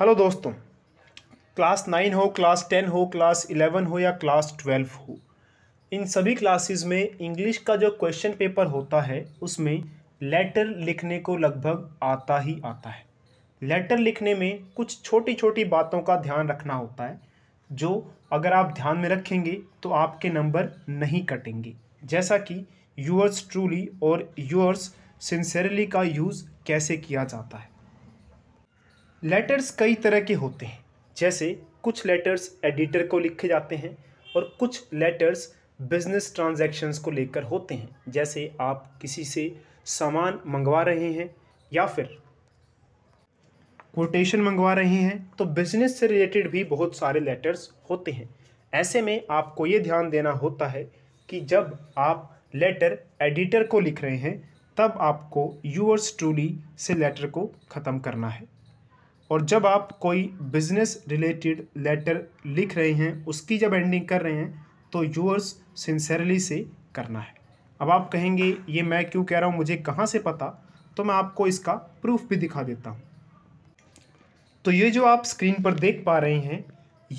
hello दोस्तों class nine हो class ten हो क्लास इलेवन हो या क्लास ट्वेल्व हो इन सभी क्लासेस में इंग्लिश का जो क्वेश्चन पेपर होता है उसमें लेटर लिखने को लगभग आता ही आता है लेटर लिखने में कुछ छोटी छोटी बातों का ध्यान रखना होता है जो अगर आप ध्यान में रखेंगे तो आपके नंबर नहीं कटेंगे जैसा कि यूअर्स ट्रूली और यूअर्स सिंसेरली का यूज़ कैसे किया जाता है लेटर्स कई तरह के होते हैं जैसे कुछ लेटर्स एडिटर को लिखे जाते हैं और कुछ लेटर्स बिजनेस ट्रांजैक्शंस को लेकर होते हैं जैसे आप किसी से सामान मंगवा रहे हैं या फिर कोटेशन मंगवा रहे हैं तो बिजनेस से रिलेटेड भी बहुत सारे लेटर्स होते हैं ऐसे में आपको ये ध्यान देना होता है कि जब आप लेटर एडिटर को लिख रहे हैं तब आपको यूअर्स ट्रूली से लेटर को ख़त्म करना है और जब आप कोई बिजनेस रिलेटेड लेटर लिख रहे हैं उसकी जब एंडिंग कर रहे हैं तो यूअर्स सिंसेरली से करना है अब आप कहेंगे ये मैं क्यों कह रहा हूँ मुझे कहाँ से पता तो मैं आपको इसका प्रूफ भी दिखा देता हूँ तो ये जो आप स्क्रीन पर देख पा रहे हैं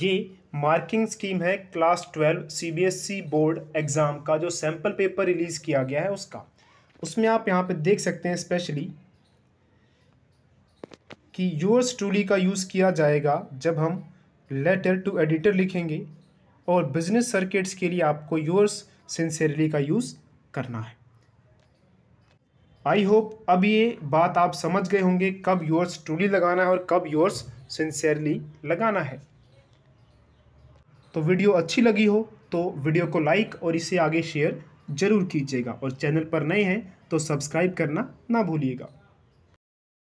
ये मार्किंग स्कीम है class twelve CBSE board exam का जो सैम्पल पेपर रिलीज़ किया गया है उसका उसमें आप यहाँ पे देख सकते हैं स्पेशली कि योर्स ट्रूली का यूज़ किया जाएगा जब हम लेटर टू एडिटर लिखेंगे और बिजनेस सर्किट्स के लिए आपको योर्स सिंसेरली का यूज़ करना है आई होप अब ये बात आप समझ गए होंगे कब योर्स ट्रूली लगाना है और कब योर्स सिंसेरली लगाना है तो वीडियो अच्छी लगी हो तो वीडियो को लाइक और इसे आगे शेयर ज़रूर कीजिएगा और चैनल पर नए हैं तो सब्सक्राइब करना ना भूलिएगा